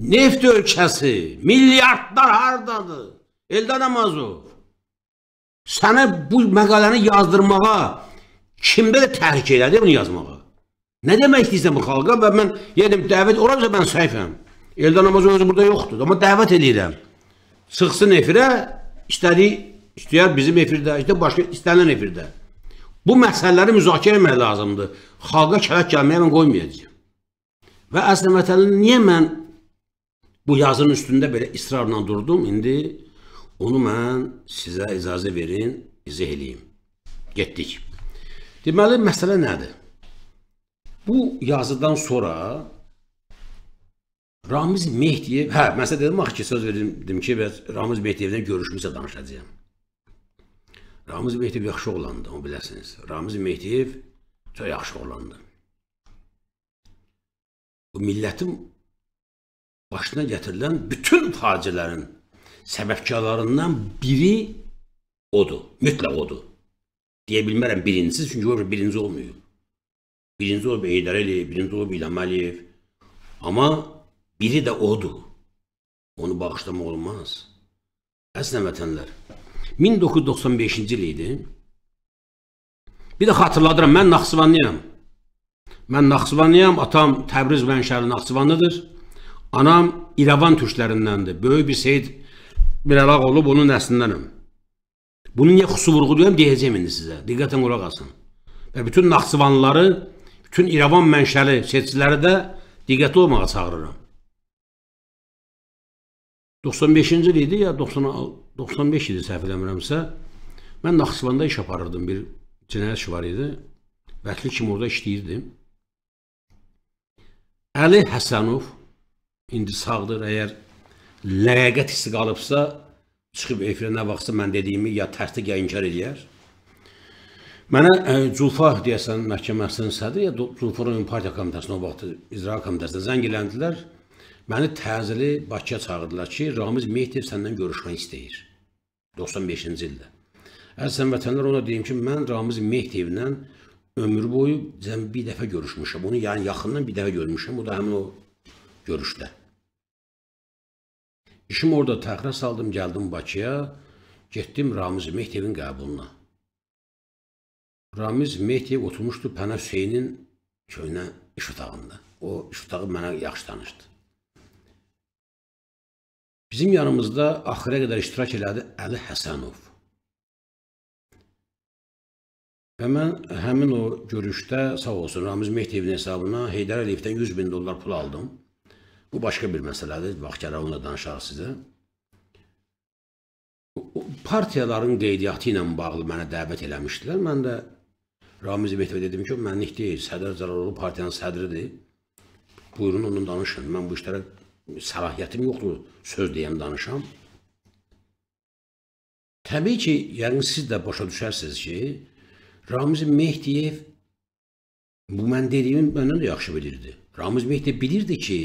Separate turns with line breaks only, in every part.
Neft ölkəsi, milyardlar hardadır? Eldan Amazov, sənə bu məqaləni yazdırmağa kim belə təhrik elədi bunu yazmağa? Nə demək istəyirsən bu xalqa və mən yedim dəvət, oranca mən səhifəm. Eldan Amazov özü burada yoxdur, amma dəvət eləyirəm. Sıxsın efirə, istədiyi, istəyər bizim efirdə, istə başqa istənilən efirdə. Bu məsələləri müzakirə etmək lazımdır. Xalqa kələk gəlməyə mən qoymayacağam. Və əslində vətənini niyə mən Bu yazının üstündə belə israrla durdum. İndi onu mən sizə icazə verin, izah eləyim. Getdik. Deməli, məsələ nədir? Bu yazıdan sonra Ramiz Mehdiyev, hə, məsələ dedim axı ki, söz verdim ki, Ramiz Mehdiyevlə görüşmüsə danışacağam. Ramiz Mehdiyev yaxşı oğlandı, onu biləsiniz. Ramiz Mehdiyev çox yaxşı oğlandı. Bu millətin başına gətirilən bütün faciələrin səbəbkarlarından biri odur, mütləq odur. Deyə bilmərəm birincisi, çünki o birinci olmuyor. Birinci olub Eydər Əliyev, birinci olub İlham Əliyev. Amma biri də odur. Onu bağışlamaq olmaz. Əslən vətənlər, 1995-ci il idi. Bir də xatırladıram, mən Naxçıvanlıyam. Mən Naxçıvanlıyam, atam Təbriz Bənşəri Naxçıvanlıdır. Anam İrəvan türklərindəndir. Böyük bir Seyid Mirəlaq olub onun nəslindənim. Bunu niyə xüsusi vurğuluyam deyəcəm indi sizə. Diqqətən qulaq asın. Və bütün Naxçıvanlıları, bütün İrəvan mənşəli seçiciləri də diqqətli olmağa çağırıram. 95-ci il idi ya 90 95 idi səhv eləmirəmsə. Mən Naxçıvanda iş aparırdım. Bir cinayət işi var idi. Vəkil kimi orada işləyirdim. Əli Həsənov indi sağdır, əgər ləyaqət hissi qalıbsa, çıxıb efirə nə vaxtsa mən dediyimi ya tərtiq, ya inkar eləyər. Mənə ə, e, Culfa deyəsən məhkəməsinin sədri, ya Culfa rayon partiya komitəsinin o vaxt icra komitəsində zəng eləndilər. Məni təzili Bakıya çağırdılar ki, Ramiz Mehdiyev səndən görüşmək istəyir. 95-ci ildə. Əzizəm vətənlər ona deyim ki, mən Ramiz Mehdiyevlə ömür boyu cəmi bir dəfə görüşmüşəm. Onu yəni yaxından bir dəfə görmüşəm. O da həmin o görüşdə.
İşimi orada təxirə saldım, gəldim Bakıya, getdim Ramiz Mehdiyevin qəbuluna. Ramiz Mehdiyev oturmuşdu
Pənə Hüseynin köynə iş otağında. O iş otağı mənə yaxşı tanışdı. Bizim yanımızda axirə qədər iştirak elədi Əli Həsənov. Və mən həmin o görüşdə sağ olsun Ramiz Mehdiyevin hesabına Heydər Əliyevdən 100 min dollar pul aldım. Bu başqa bir məsələdir. Vaxt gələr onunla danışarıq sizə. Partiyaların qeydiyyatı ilə bağlı mənə dəvət eləmişdilər. Mən də Ramiz Mehtevə dedim ki, mənlik deyil, Sədər Cəlaloğlu partiyanın sədridir. Buyurun, onunla danışın. Mən bu işlərə səlahiyyətim yoxdur, söz deyəm, danışam. Təbii ki, yəqin siz də başa düşərsiniz ki, Ramiz Mehdiyev bu mən dediyimi məndən də yaxşı bilirdi. Ramiz Mehdiyev bilirdi ki,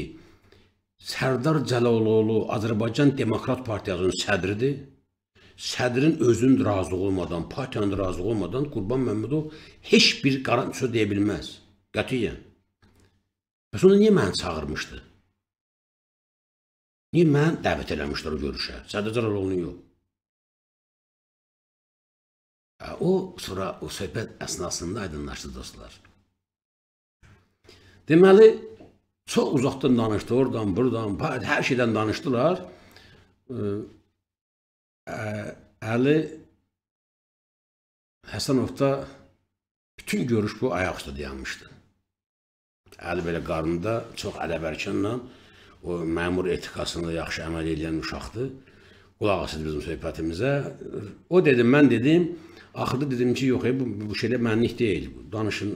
Sərdar Cəlaloğlu Azərbaycan Demokrat Partiyasının sədridir. Sədrin özünün razı olmadan, partiyanın razı olmadan Qurban Məmmədov heç bir qaran
söz deyə bilməz. Qətiyyən. Bəs onu niyə məni çağırmışdı? Niyə mən dəvət eləmişdir o görüşə? Sərdar Cəlaloğlu yox. Hə, o sonra o söhbət əsnasında aydınlaşdı dostlar. Deməli, Çox uzaqdan danışdı, oradan, buradan, hər şeydən danışdılar. Əli Həsənovda bütün görüş bu ayaq üstə dayanmışdı. Əli belə qarnında çox ələbərkənlə
o məmur etikasında yaxşı əməl edən uşaqdır. Qulaq asır bizim söhbətimizə. O dedi, mən dedim, axırda dedim ki, yox, e, bu, bu şeylə mənlik deyil. Danışın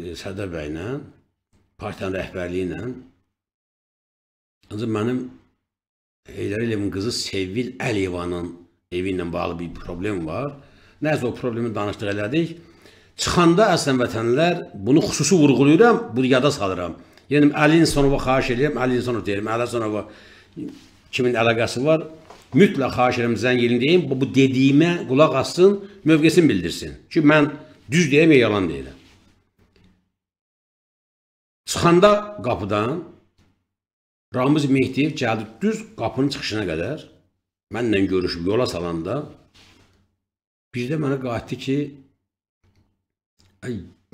e, Sədər bəylə partiyanın rəhbərliyi ilə. Ancaq mənim Heydər Əliyevin qızı Sevil Əliyevanın evi ilə bağlı bir problem var. Nəsə o problemi danışdıq elədik. Çıxanda əslən vətənlər bunu xüsusi vurğuluyuram, bunu yada salıram. Yəni Əli İnsanova xahiş edirəm, Əli İnsanov deyirəm, Əli İnsanova kimin əlaqəsi var? Mütləq xahiş edirəm zəng elin deyim, bu dediyimə qulaq assın, mövqesini bildirsin. Ki mən düz deyim ya yalan deyirəm. Çıxanda qapıdan Ramiz Mehdiyev gəldi düz qapının çıxışına qədər. Mənlə görüşüb yola salanda bir də mənə qayıtdı ki,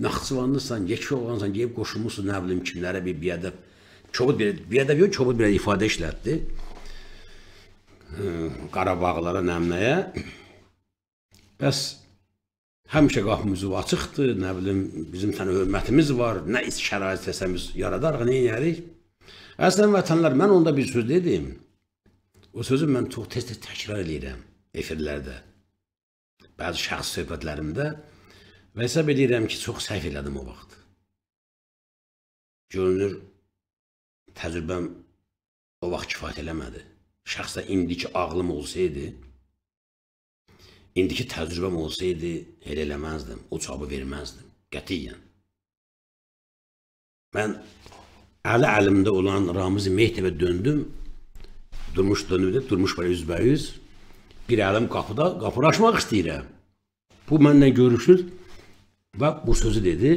Naxçıvanlısan, yekə oğlansan, geyib qoşulmuşsun, nə bilim kimlərə bir biədəb. Kobud bir biədəb yox, kobud bir ifadə işlətdi. Qarabağlara, nəmləyə. Bəs həmişə qapımız açıqdır, nə bilim, bizim tənə hörmətimiz var, nə iç şərait istəsəmiz yaradarıq, nə edərik. Əslən vətənlər, mən onda bir söz dedim. O sözü mən çox tez-tez təkrar edirəm
efirlərdə. Bəzi şəxs söhbətlərimdə və hesab edirəm ki, çox səhv elədim o vaxt. Görünür, təcrübəm o vaxt kifayət eləmədi. Şəxsə indiki ağlım olsaydı, İndiki təcrübəm olsaydı, elə eləməzdim, o çabı verməzdim, qətiyyən. Mən əli əlimdə
olan Ramiz Mehtəbə döndüm, durmuş dönümdə, durmuş belə üzbəyüz, bir əlim qapıda, qapını açmaq istəyirəm. Bu mənlə görüşür və bu sözü dedi.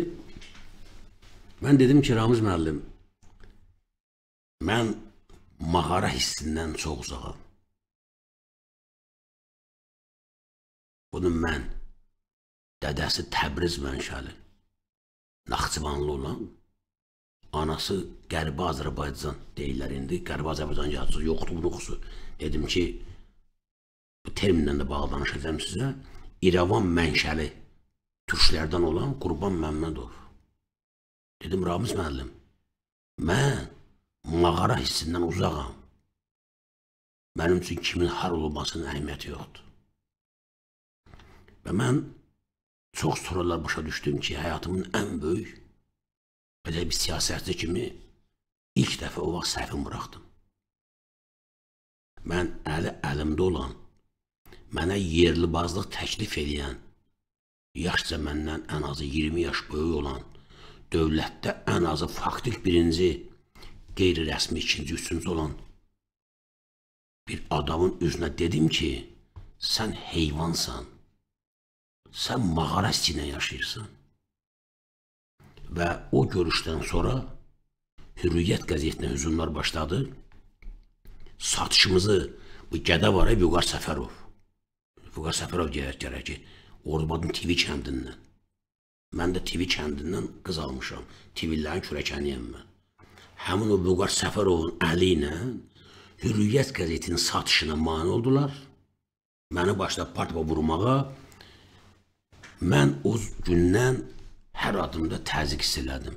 Mən dedim ki, Ramiz müəllim, mən mahara hissindən çox uzağam.
Bunun mən, dədəsi Təbriz mənşəli,
Naxçıvanlı olan, anası Qərbi Azərbaycan deyirlər indi, Qərbi Azərbaycan yazısı yoxdur, ruxsu. Dedim ki, bu terminlə də bağlı danışacağım sizə, İrəvan mənşəli türklərdən olan
Qurban Məmmədov. Dedim, Ramiz müəllim, mən mağara hissindən uzağam. Mənim üçün kimin har olmasının əhəmiyyəti yoxdur. Və mən çox sonralar başa düşdüm ki, həyatımın ən böyük, belə bir siyasətçi kimi ilk dəfə o vaxt səhvim buraxdım. Mən əli əlimdə olan, mənə yerli bazlıq təklif edən, yaşca məndən ən azı
20 yaş böyük olan, dövlətdə ən azı faktik birinci,
qeyri-rəsmi ikinci, üçüncü olan bir adamın üzünə dedim ki, sən heyvansan sən mağara istinə yaşayırsan. Və o görüşdən sonra Hürriyyət qəzetinə
hüzumlar başladı. Satışımızı bu gədə var, Vüqar Səfərov. Vüqar Səfərov deyək gərək ki, Orubadın TV kəndindən. Mən də TV kəndindən qız almışam. TV-lərin kürəkəniyəm mən. Həmin o Vüqar Səfərovun əli ilə Hürriyyət qəzetinin satışına mani oldular. Məni başladı partba vurmağa, Mən o gündən hər adımda təzyiq hiss elədim.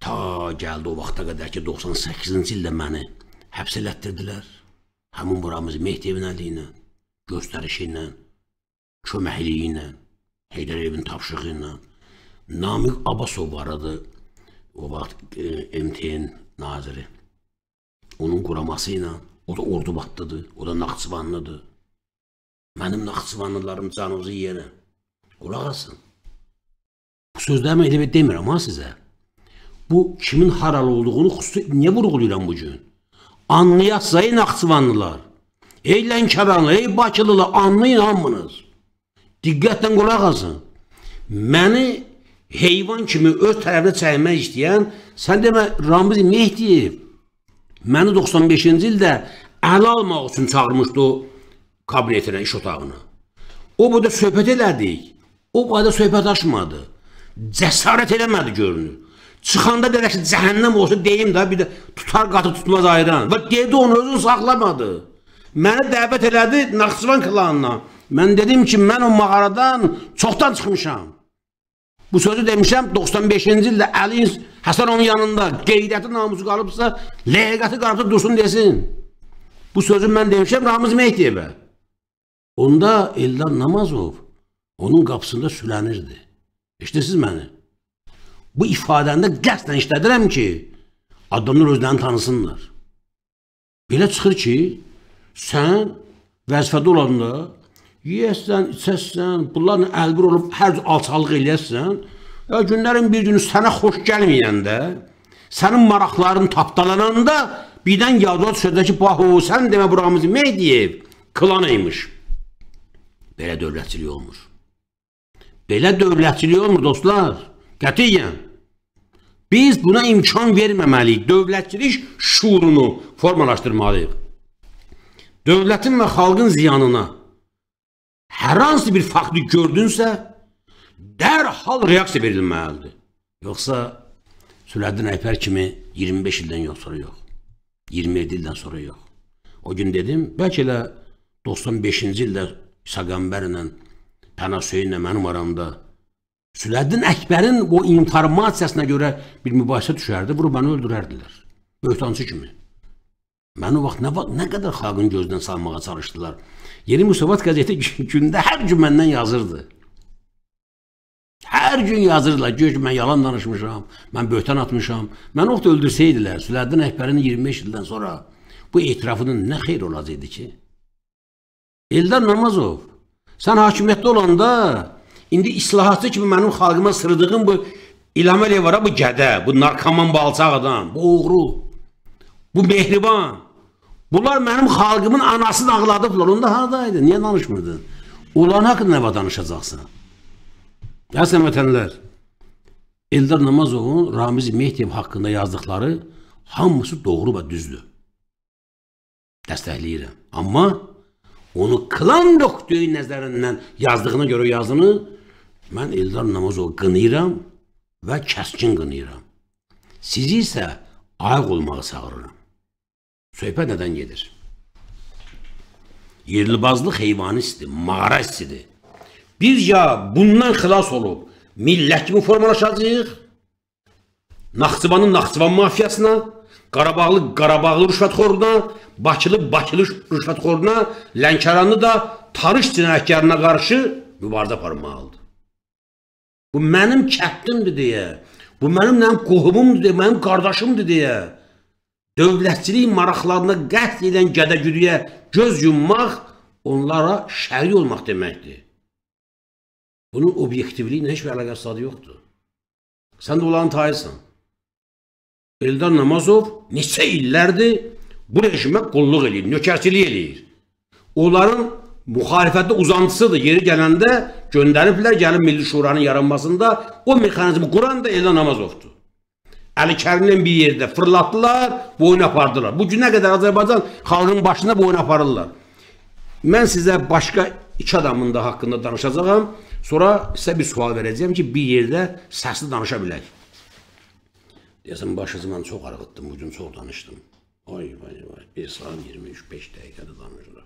Ta gəldi o vaxta qədər ki, 98-ci ildə məni həbs elətdirdilər. Həmin buramız Mehdiyevin əli ilə, göstərişi ilə, köməkliyi ilə, Heydər Evin tapşığı ilə. Namiq Abbasov var idi, o vaxt e, MTN naziri. Onun quraması ilə, o da Ordubatlıdır, o da Naxçıvanlıdır. Mənim Naxçıvanlılarım canınızı yerim. Qulaq asın. Bu sözlərimi elə demirəm ha sizə. Bu kimin haralı olduğunu xüsusi niyə vurğulayıram bu gün? Anlayasınız ey Naxçıvanlılar. Ey Lənkəranlı, ey Bakılılar, anlayın hamınız. Diqqətlə qulaq asın. Məni heyvan kimi öz tərəfinə çəkmək istəyən, sən demə Ramiz Mehdiyev məni 95-ci ildə əl almaq üçün çağırmışdı o kabinetinə, iş otağına. O burada söhbət elədik. O barədə söhbət açmadı. Cəsarət eləmədi görünür. Çıxanda belə ki, cəhənnəm olsun deyim də, bir də tutar qatı tutmaz ayran. Və dedi onu özünü saxlamadı. Məni dəvət elədi Naxçıvan klanına. Mən dedim ki, mən o mağaradan çoxdan çıxmışam. Bu sözü demişəm 95-ci ildə Əli Həsən onun yanında qeyrəti namusu qalıbsa, ləyəqəti qalıbsa dursun desin. Bu sözü mən demişəm Ramiz Mehdiyevə. Onda Eldan Namazov onun qapısında sülənirdi. Eşidirsiniz məni? Bu ifadəndə qəsdən işlədirəm ki, adamlar özlərini tanısınlar. Belə çıxır ki, sən vəzifədə olanda yeyəsən, içəsən, bunlarla əlbir olub hər alçalıq eləyəsən, ya günlərin bir günü sənə xoş gəlməyəndə, sənin maraqların tapdalananda birdən yadına düşəcək ki, bax o, sən demə buramız Mehdiyev klanıymış. Belə dövlətçilik olmur. Belə dövlətçilik olmur dostlar. Qətiyyən. Biz buna imkan verməməliyik. Dövlətçilik şuurunu formalaşdırmalıyıq. Dövlətin və xalqın ziyanına hər hansı bir faktı gördünsə, dərhal reaksiya verilməlidir. Yoxsa Sülədin Əypər kimi 25 ildən yox, sonra yox. 27 ildən sonra yox. O gün dedim, bəlkə elə 95-ci ildə Saqəmbərlə Pəna Hüseynlə mənim aramda Sülədin Əkbərin o informasiyasına görə bir mübahisə düşərdi, vurub məni öldürərdilər. Böhtancı kimi. Mən o vaxt nə, nə qədər xalqın gözdən salmağa çalışdılar. Yeni Müsavat qəzeti gündə hər gün məndən yazırdı. Hər gün yazırdılar, gör ki, mən yalan danışmışam, mən böhtan atmışam. Mən oxda öldürsəydilər, Sülədin Əkbərin 25 ildən sonra bu etirafının nə xeyr olacaqdı ki? Eldar Namazov Sən hakimiyyətdə olanda indi islahatçı kimi mənim xalqıma sırdığın bu İlham Əliyev var, bu gədə, bu narkoman balçaq adam, bu oğru, bu mehriban. Bunlar mənim xalqımın anasını ağladıblar. Onda haradaydın? Niyə danışmırdın? Onların haqqında nə danışacaqsan? Əsən vətənlər, Eldar Namazovun Ramiz Mehdiyev haqqında yazdıqları hamısı doğru və düzdür. Dəstəkləyirəm. Amma onu kılan döktüğü nəzərindən yazdığına görə yazını mən Eldar Namazov qınayıram və kəskin qınayıram. Sizi isə ayıq olmağı çağırıram. Söhbət nədən gedir? Yerlibazlıq heyvanı istidir, mağara istidir. Biz ya bundan xilas olub millət kimi formalaşacağıq, Naxçıvanın Naxçıvan mafiyasına, Qarabağlı Qarabağlı rüşvətxoruna, Bakılı Bakılı rüşvətxoruna, Lənkəranlı da tarış cinayətkarına qarşı mübarizə aparmalıdır. Bu mənim kəndimdir deyə, bu mənim nəm qohumumdur deyə, mənim qardaşımdır deyə dövlətçilik maraqlarına qəhd edən gədəgüdüyə göz yummaq onlara şərik olmaq deməkdir. Bunun obyektivliyi ilə heç bir əlaqəsi yoxdur. Sən də onların tayısan. Eldar Namazov neçə illərdir bu rejimə qulluq eləyir, nökərçilik eləyir. Onların müxalifətdə uzantısıdır. Yeri gələndə göndəriblər, gəlib Milli Şuranın yaranmasında o mexanizmi quran da Eldar Namazovdur. Əli Kərimdən bir yerdə fırlatdılar, boyun apardılar. Bu günə qədər Azərbaycan xalqının başına boyun aparırlar. Mən sizə başqa iki adamın da haqqında danışacağam. Sonra sizə bir sual verəcəyəm ki, bir yerdə səsli danışa bilək. Deyəsən, başınızı mən çox arıqıtdım, bugün çox danışdım. Ay, vay, vay, 1 saat 23-5 dəqiqədə danışırıq.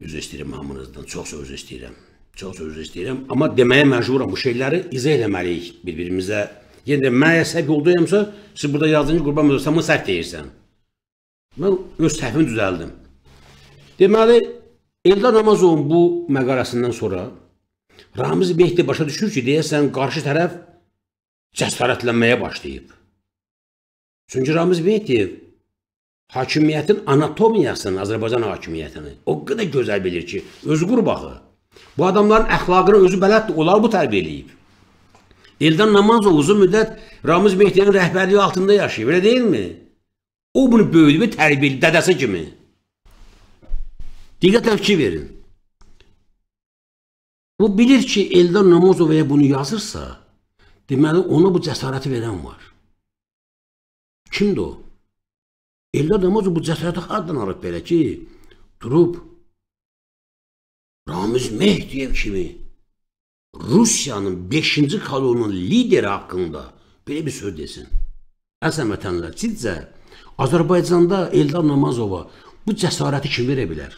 Üzr istəyirəm hamınızdan, çox söz istəyirəm. Çox söz istəyirəm, amma deməyə məcburam bu şeyləri izah eləməliyik bir-birimizə. Yenə yəni, də mənə səhv yoldayamsa, siz burada yazdığınız qurban mövzusamı səhv deyirsən. Mən öz səhvimi düzəldim. Deməli, Eldar Namazovun bu məqaləsindən sonra Ramiz Behti başa düşür ki, deyəsən qarşı tərəf cəsarətlənməyə başlayıb. Çünki Ramiz Beytiyev hakimiyyətin anatomiyasını, Azərbaycan hakimiyyətini o qədər gözəl bilir ki, özü qurbağı. Bu adamların əxlaqını özü bələddir, onlar bu tərbiyə eləyib. Eldan Namazov uzun müddət Ramiz Behtiyarın rəhbərliyi altında yaşayıb, elə deyilmi? O bunu böyüdü, tərbiyə, dədəsi kimi.
Diqqət fikir verin. O bilir ki, Eldan Namazovaya bunu yazırsa, Deməli, ona bu cəsarəti verən var. Kimdir o? Eldar Damazov bu cəsarəti hardan alıb belə ki, durub Ramiz Mehdiyev kimi Rusiyanın
5-ci kolonun lideri haqqında belə bir söz desin. Əsən vətənlər,
sizcə Azərbaycanda Eldar Namazova bu cəsarəti kim verə bilər?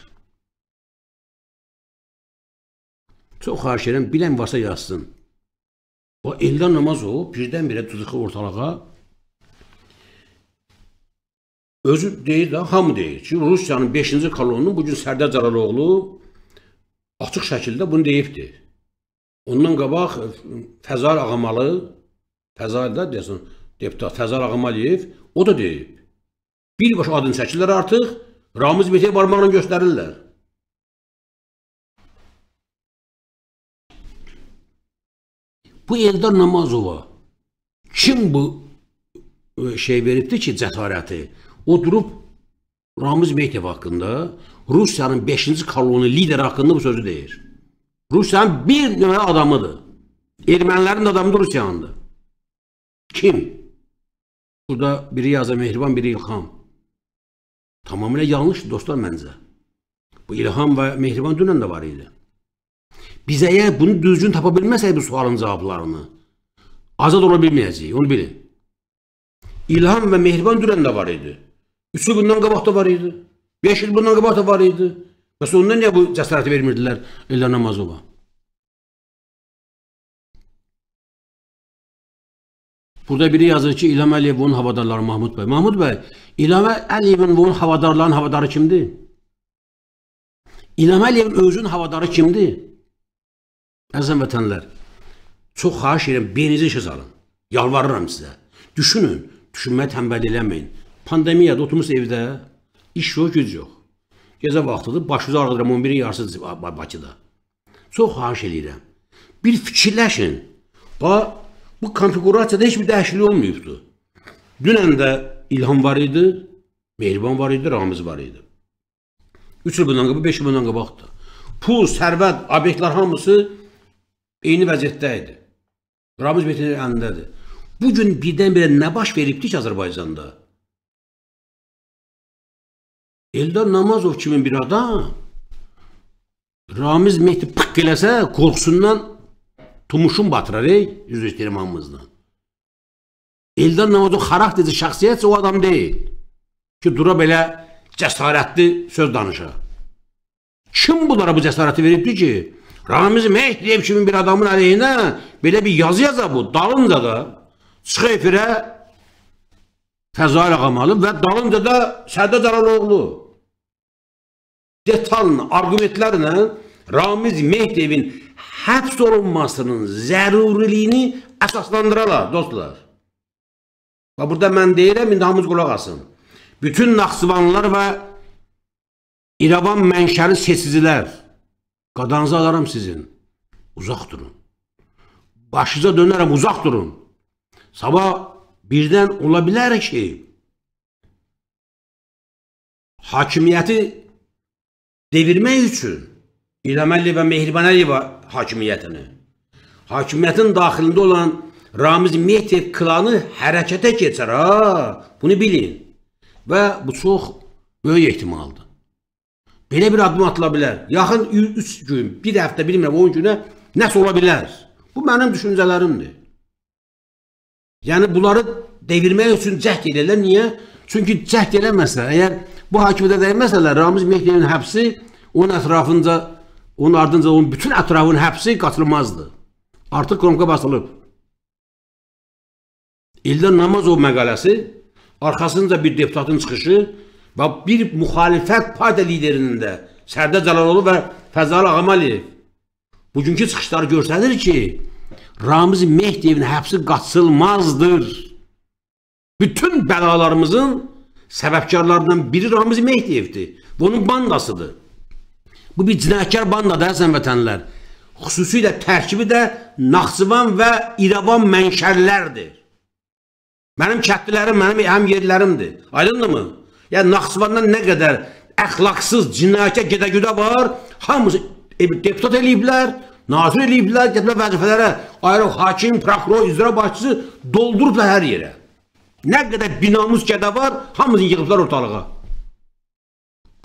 Çox xahiş edirəm, bilən varsa yazsın. O Eldan Namazov birdən-birə cızıqı ortalığa
özü deyir də, hamı deyir ki, Rusiyanın 5-ci kolonunun bugün Sərdar Cəlaloğlu açıq şəkildə bunu deyibdir. Ondan qabaq e, Fəzar Ağamalı, Fəzar da deyəsən, deputat Fəzar Ağamaliyev, o da deyib. Birbaşa adını çəkirlər artıq, Ramiz Betəyə barmaqla göstərirlər. Bu Eldar Namazova kim bu e, şey veribdi ki, cəsarəti? O durub Ramiz Meytev haqqında, Rusiyanın 5-ci kolonu lideri haqqında bu sözü deyir. Rusiyanın bir nömrə adamıdır. Ermənilərin adamıdır Rusiyanındır. Kim? Burada biri Yaza Mehriban, biri İlham. Tamamilə yanlışdır dostlar məncə. Bu İlham və Mehriban dünən də var idi. Biz əgər bunu düzgün tapa bilməsək bu sualın cavablarını, azad ola bilməyəcəyik, onu bilin. İlham və Mehriban Dürən də var idi. Üçü bundan qabaq da var idi. Beş il bundan qabaq da var idi.
Bəs ondan niyə bu cəsarəti vermirdilər Elda Namazova? Burada biri yazır ki, İlham Əliyev onun havadarları Mahmud bəy. Mahmud bəy, İlham Əliyevin onun havadarlarının havadarı kimdir?
İlham Əliyevin özünün havadarı kimdir? Əzəm vətənlər, çox xahiş edirəm, beyninizi işə salın. Yalvarıram sizə. Düşünün, düşünməyə tənbəl eləməyin. Pandemiyada oturmuş evdə, iş yox, güc yox. Gecə vaxtıdır, başınızı arqadıram 11-in yarısı Bakıda. Çox xahiş edirəm. Bir fikirləşin. Bax, bu konfigurasiyada heç bir dəyişiklik olmayıbdır. Dünən də İlham var idi, Mehriban var idi, Ramiz var idi. 3 il bundan qabaq, 5 il bundan qabaqdır. Pul, sərvət, obyektlər hamısı eyni vəziyyətdə idi.
Rabuz Metin əlindədir. Bu gün birdən-birə nə baş veribdi ki Azərbaycanda? Eldar Namazov kimi bir adam Ramiz Mehdi pık eləsə qorxusundan tumuşun
batırar, ey, üzr istəyirəm hamımızdan. Eldar Namazov xarakterci şəxsiyyətsə o adam deyil ki, dura belə cəsarətli söz danışa. Kim bunlara bu cəsarəti veribdi ki, Ramiz Mehdiyev kimi bir adamın əleyhinə belə bir yazı yaza bu. Dalınca da çıx efirə Fəzail Ağamalı və dalınca da Səddə Cəlaloğlu detalını, argumentlərlə Ramiz Mehdiyevin həbs olunmasının zəruriliyini əsaslandıralar, dostlar. Və burada mən deyirəm, indi hamımız qulaq asın. Bütün Naxçıvanlılar və İrəvan mənşəli seçicilər Qadanızı alaram sizin. Uzaq durun.
Başınıza dönərəm, uzaq durun. Sabah birdən ola bilər ki, hakimiyyəti devirmək üçün İlham Əliyev və Mehriban Əliyeva hakimiyyətini, hakimiyyətin
daxilində olan Ramiz Mehdiyev klanı hərəkətə keçər, ha, bunu bilin. Və bu çox böyük ehtimaldır. Belə bir addım atıla bilər. Yaxın 3 gün, 1 həftə, bilmirəm 10 günə nəsə ola bilər. Bu mənim düşüncələrimdir. Yəni bunları devirmək üçün cəhd edirlər. Niyə? Çünki cəhd eləməsələr, əgər bu hakimiyyətə dəyməsələr, Ramiz Mehdiyevin həbsi onun ətrafınca, onun ardınca onun bütün ətrafının həbsi qatılmazdı. Artıq kromka basılıb. İldə Namazov məqaləsi, arxasınca bir deputatın çıxışı Və bir müxalifət partiya liderinin də Sərdə Cəlaloğlu və Fəzal Ağamaliyev bugünkü çıxışları göstərir ki, Ramiz Mehdiyevin həbsi qaçılmazdır. Bütün bəlalarımızın səbəbkarlarından biri Ramiz Mehdiyevdir. Bu onun bandasıdır. Bu bir cinayətkar bandadır, əzəm vətənlər. Xüsusilə tərkibi də Naxçıvan və İrəvan mənşərlərdir. Mənim kətlilərim, mənim həm yerlərimdir. Aydındır mı? Yəni Naxçıvandan nə qədər əxlaqsız cinayətə gedəgüdə var, hamısı e, deputat eləyiblər, nazir eləyiblər, gediblər vəzifələrə, ayrıq hakim, prokuror, icra başçısı doldurublar hər yerə. Nə qədər binamız gədə var, hamısını yığıblar ortalığa.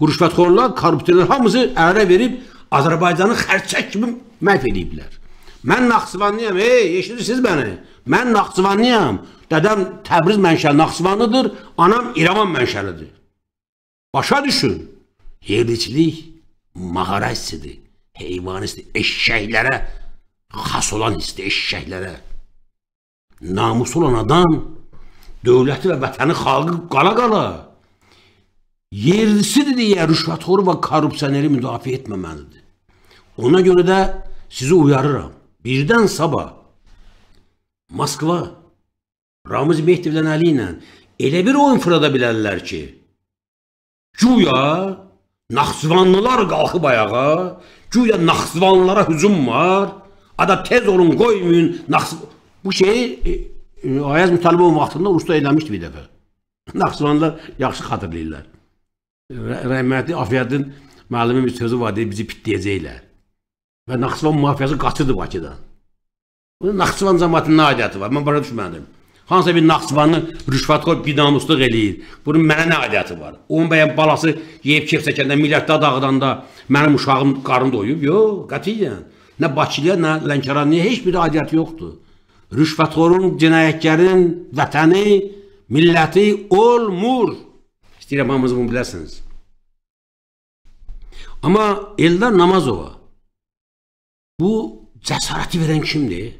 Bu rüşvətxorlar, korruptorlar hamısı ərə verib Azərbaycanı xərçək kimi məhv eləyiblər. Mən Naxçıvanlıyam, ey, eşidirsiniz məni? Mən Naxçıvanlıyam. Dədəm Təbriz mənşəli Naxçıvanlıdır, anam İrəvan mənşəlidir. Başa düşün. Yerliçilik mağara hissidir. Heyvan hissidir. Eşşəklərə xas olan hissidir. Eşşəklərə. Namus olan adam dövləti və vətəni xalqı qala-qala yerlisidir deyə rüşvətxor və korrupsioneri müdafiə etməməlidir. Ona görə də sizi uyarıram. Birdən sabah Moskva Ramiz Mehdivdən Əli ilə elə bir oyun fırada bilərlər ki, Güya Naxçıvanlılar qalxıb ayağa, güya Naxçıvanlılara hücum var. Ada tez olun, qoymayın. Naxçı... Bu şeyi e, e, Ayaz Mütəllibov vaxtında Rusda eləmişdi bir dəfə. Naxçıvanlılar yaxşı xatırlayırlar. Rəhmətli Afiyəddin müəllimin bir sözü var deyir, bizi pitləyəcəklər. Və Naxçıvan mafiyası qaçırdı Bakıdan. Bunun Naxçıvan cəmiyyətinin nə aidiyyəti var? Mən başa düşmədim hansısa bir Naxçıvanlı rüşvətxor bidamusluq eləyir. Bunun mənə nə aidiyyəti var? Onun bəyə balası yeyib kef çəkəndə, millətdə dağıdanda mənim uşağım qarın doyub? Yox, qətiyyən. Nə Bakıya, nə Lənkəran, niyə heç bir aidiyyəti yoxdur? Rüşvətxorun, cinayətkarın vətəni, milləti olmur. İstəyirəm hamınız bunu biləsiniz. Amma
Eldar Namazova bu cəsarəti verən kimdir?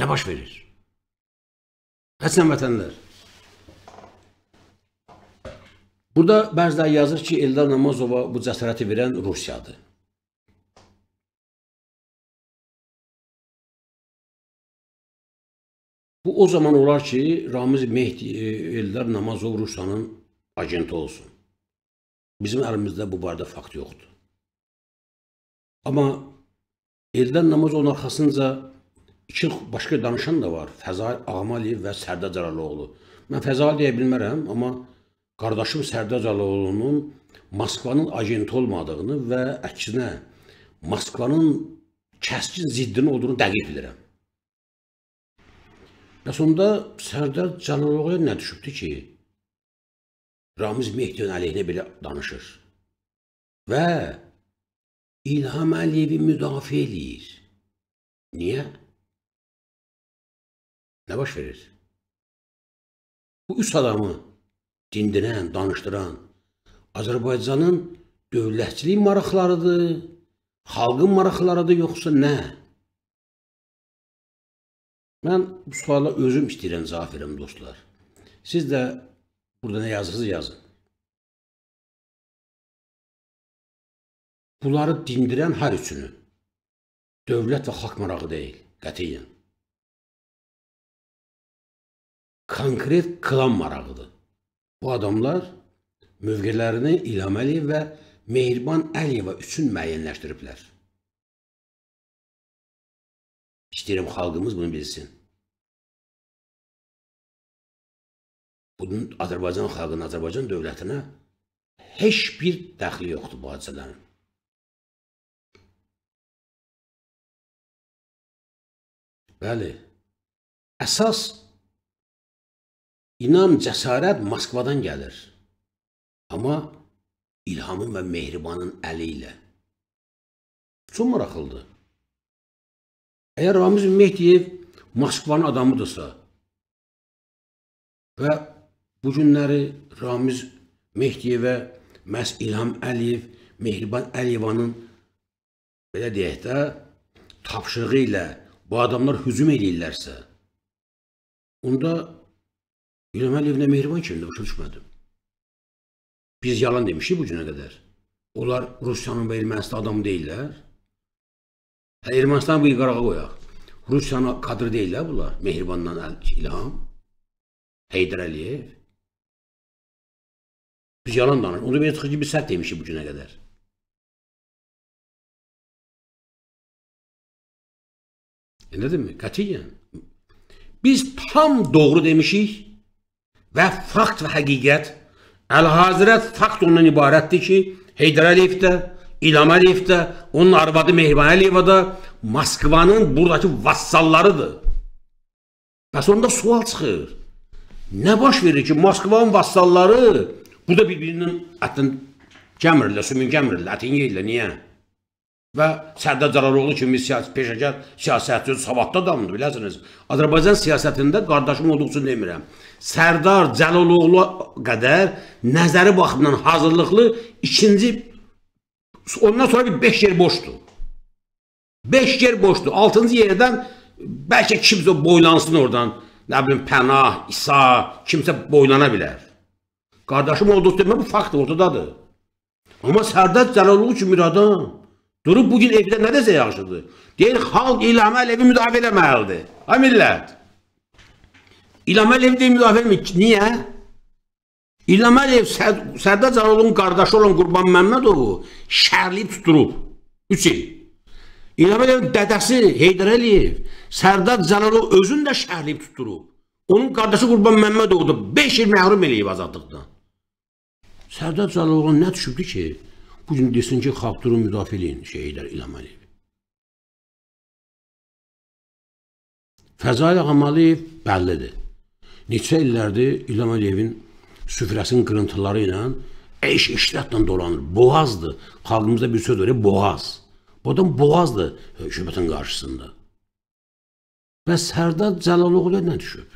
Nə baş verir? Həsən vətənlər. Burada bəzilər yazır ki, Eldar Namazova bu cəsarəti verən Rusiyadır.
Bu o zaman olar ki, Ramiz Mehdi e, Eldar Namazov
Rusiyanın agenti olsun. Bizim əlimizdə bu barədə fakt yoxdur. Amma Eldar Namazovun arxasınca
İki başqa danışan da var. Fəzai Ağamaliyev və Sərdar Cəlaloğlu. Mən Fəzai deyə bilmərəm, amma qardaşım Sərdar Cəlaloğlunun Moskvanın agenti olmadığını və əksinə Moskvanın kəskin ziddini olduğunu dəqiq bilirəm.
Bəs onda Sərdar Cəlaloğluya nə düşübdü ki, Ramiz Mehdiyevin əleyhinə belə danışır və İlham Əliyevi müdafiə eləyir. Niyə? Nə baş verir? Bu üç adamı dindirən, danışdıran Azərbaycanın dövlətçilik maraqlarıdır, xalqın maraqlarıdır yoxsa nə? Mən bu suala özüm istəyirəm cavab verim dostlar. Siz də
burada nə yazırsınız yazın. Bunları dindirən hər üçünü dövlət və xalq marağı deyil, qətiyyən.
konkret klan marağıdır. Bu adamlar mövqələrini İlham Əliyev və Mehriban Əliyeva üçün müəyyənləşdiriblər. İstəyirəm xalqımız bunu bilsin. Bunun Azərbaycan xalqının, Azərbaycan dövlətinə heç bir dəxli yoxdur bu hadisələrin. Bəli, əsas İnam, cəsarət Moskvadan gəlir. Amma İlhamın və Mehribanın əli ilə. Çox maraqlıdır. Əgər Ramiz Mehdiyev
Moskvanın adamıdırsa və bu günləri Ramiz Mehdiyevə məhz İlham Əliyev, Mehriban
Əliyevanın belə deyək də tapşırığı ilə bu adamlar hücum edirlərsə, onda İlham Əliyevlə Mehriban kimdə başa düşmədim. Biz yalan demişik bu günə qədər. Onlar Rusiyanın
və Ermənistan adamı deyirlər. Hə, Ermənistanı bir qarağa qoyaq. Rusiyanın
kadrı deyirlər bunlar. Mehribandan İlham, Heydər Əliyev. Biz yalan danışırıq. Onda belə çıxır ki, biz səhv demişik bu günə qədər.
Elədirmi?
Qətiyyən. Biz tam doğru demişik və fakt və həqiqət Əl-Hazirət fakt ondan ibarətdir ki, Heydər Əliyev də, İlham Əliyev də, onun arvadı Mehriban Əliyeva da Moskvanın buradakı vassallarıdır. Bəs onda sual çıxır. Nə baş verir ki, Moskvanın vassalları burada bir-birinin ətin gəmirirlər, sümün gəmirirlər, ətin yeyirlər. Niyə? Və Sərdə Cəlaloğlu kimi siyasi peşəkar siyasətçi savadlı adamdır, biləsiniz. Azərbaycan siyasətində qardaşım olduğu üçün demirəm. Sərdar Cəlalıoğlu qədər nəzəri baxımından hazırlıqlı ikinci ondan sonra bir 5 yer boşdur. 5 yer boşdur. 6-cı yerdən bəlkə kimsə boylansın oradan. Nə bilim Pənah, İsa, kimsə boylana bilər. Qardaşım olduq demə bu fakt ortadadır. Amma Sərdar Cəlalıoğlu kimi bir adam durub bu gün evdə nə desə yaxşıdır. Deyir xalq İlham Əliyevi müdafiə eləməlidir. Ay millət İlham Əliyev imza vermir. Niyə? İlham Əliyev Səd Sərdar Cəlalovun qardaşı olan Qurban Məmmədovu şərliyib tuturub. 3 il. İlham Əliyevin dədəsi Heydər Əliyev Sərdar Cəlalov özünü də şərliyib tuturub. Onun qardaşı Qurban Məmmədovudur. 5 il məhrum eləyib
azadlıqdan. Sərdar Cəlalova nə düşübdü ki, bu gün desin ki, xalq durum müdafiə eləyin şəhidlər İlham Əliyev. Fəzail Ağamalıyev bəllidir neçə illərdir İlham Əliyevin
süfrəsinin qırıntıları ilə eş işlətlə dolanır. Boğazdır. Xalqımızda bir söz var, boğaz. Bu adam boğazdır hökumətin qarşısında.
Bəs Sərdar Cəlaloğlu nə düşüb?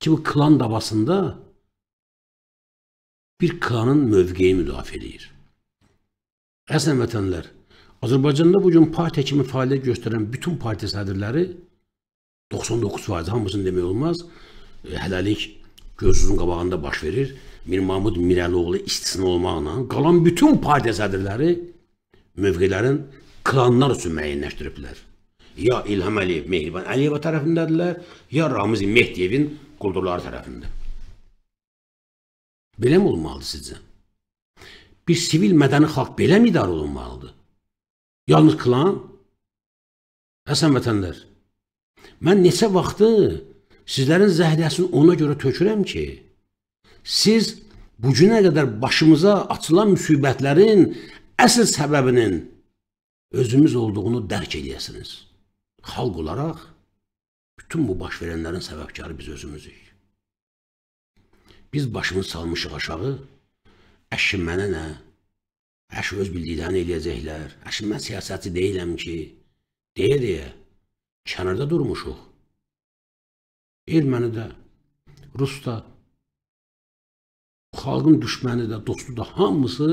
Ki bu klan davasında bir klanın mövqeyi müdafiə edir.
Əslən vətənlər, Azərbaycanda bu gün partiya kimi fəaliyyət göstərən bütün partiya sədrləri 99% hamısını demək olmaz, hələlik gözünüzün qabağında baş verir. Mir Mahmud Mirəloğlu istisna olmaqla qalan bütün partiya sədrləri mövqelərin klanlar üçün müəyyənləşdiriblər. Ya İlham Əliyev, Mehriban Əliyeva tərəfindədirlər, ya Ramiz Mehdiyevin quldurları tərəfində.
Belə mi olmalıdır sizcə? Bir sivil mədəni xalq belə mi idarə olunmalıdır? Yalnız klan? Həsən vətənlər,
mən neçə vaxtı sizlərin zəhləsini ona görə tökürəm ki, siz bu günə qədər başımıza açılan müsibətlərin əsl səbəbinin özümüz olduğunu dərk edəyəsiniz. Xalq olaraq bütün bu baş verənlərin səbəbkarı biz özümüzük. Biz başımızı salmışıq aşağı, əşim mənə nə? Əş öz bildiklərini eləyəcəklər. Əşim mən siyasətçi deyiləm ki, deyə-deyə kənarda
durmuşuq erməni də, rus da, xalqın düşməni də, dostu da hamısı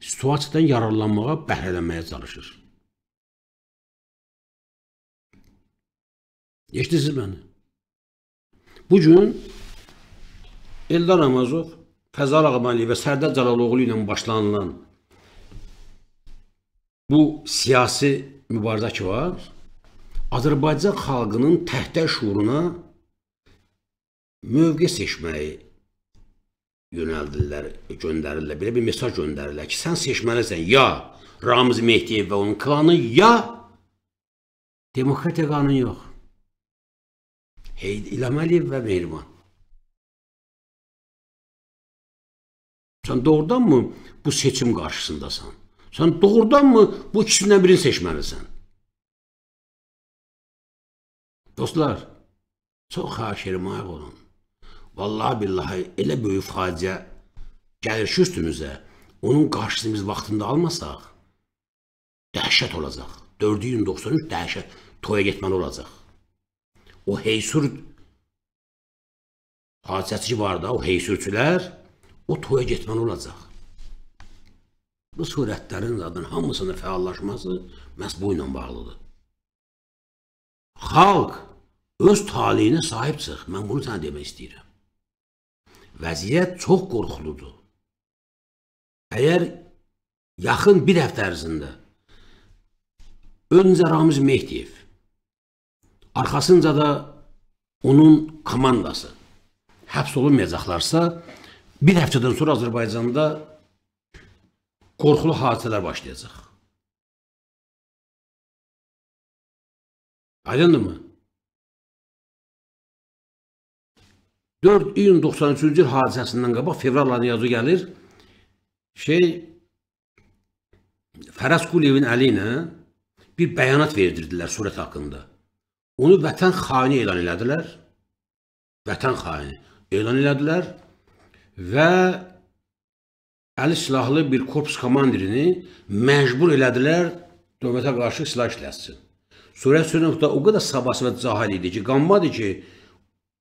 situasiyadan yararlanmağa, bəhrələnməyə çalışır.
Eşidiniz məni? Bu gün Eldar Ramazov, Fəzal Ağaməli və Sərdar Cəlaloğlu ilə başlanılan bu siyasi mübarizə ki var, Azərbaycan xalqının təhtə şuuruna mövqe seçməyi yönəldirlər, göndərirlər. Belə bir mesaj göndərirlər ki, sən seçməlisən
ya Ramiz Mehdiyev və onun klanı, ya demokratiya qanun yox. Heyd İlham Əliyev və Mehriban.
Sən doğrudanmı bu seçim qarşısındasan?
Sən doğrudanmı bu ikisindən birini seçməlisən? Dostlar, çox xahiş edirəm ayaq olun. Vallahi billahi
elə böyük faciə gəlir ki üstümüzə. Onun qarşısını biz vaxtında
almasaq, dəhşət olacaq. 4 iyun 93 dəhşət toya getməli olacaq. O Heysur hadisəsi var da, o Heysurçular o toya getməli olacaq. Bu surətlərin
zadın hamısının fəallaşması məhz bu ilə bağlıdır.
Xalq öz taleyinə sahib çıx. Mən bunu sənə demək istəyirəm. Vəziyyət çox qorxuludur. Əgər yaxın bir həftə ərzində öncə Ramiz Mehdiyev,
arxasınca da onun komandası həbs olunmayacaqlarsa,
bir həftədən sonra Azərbaycanda qorxulu hadisələr başlayacaq. Aydındır mı? 4 iyun 93-cü il hadisəsindən qabaq fevral ayında yazı gəlir. Şey
Fərəz Quliyevin əli ilə bir bəyanat verdirdilər surət haqqında. Onu vətən xaini elan elədilər. Vətən xaini elan elədilər və əli silahlı bir korpus komandirini məcbur elədilər dövlətə qarşı silah işlətsin. Surət sürünüqdə o qədər sabası və cahil idi ki, qanmadı ki,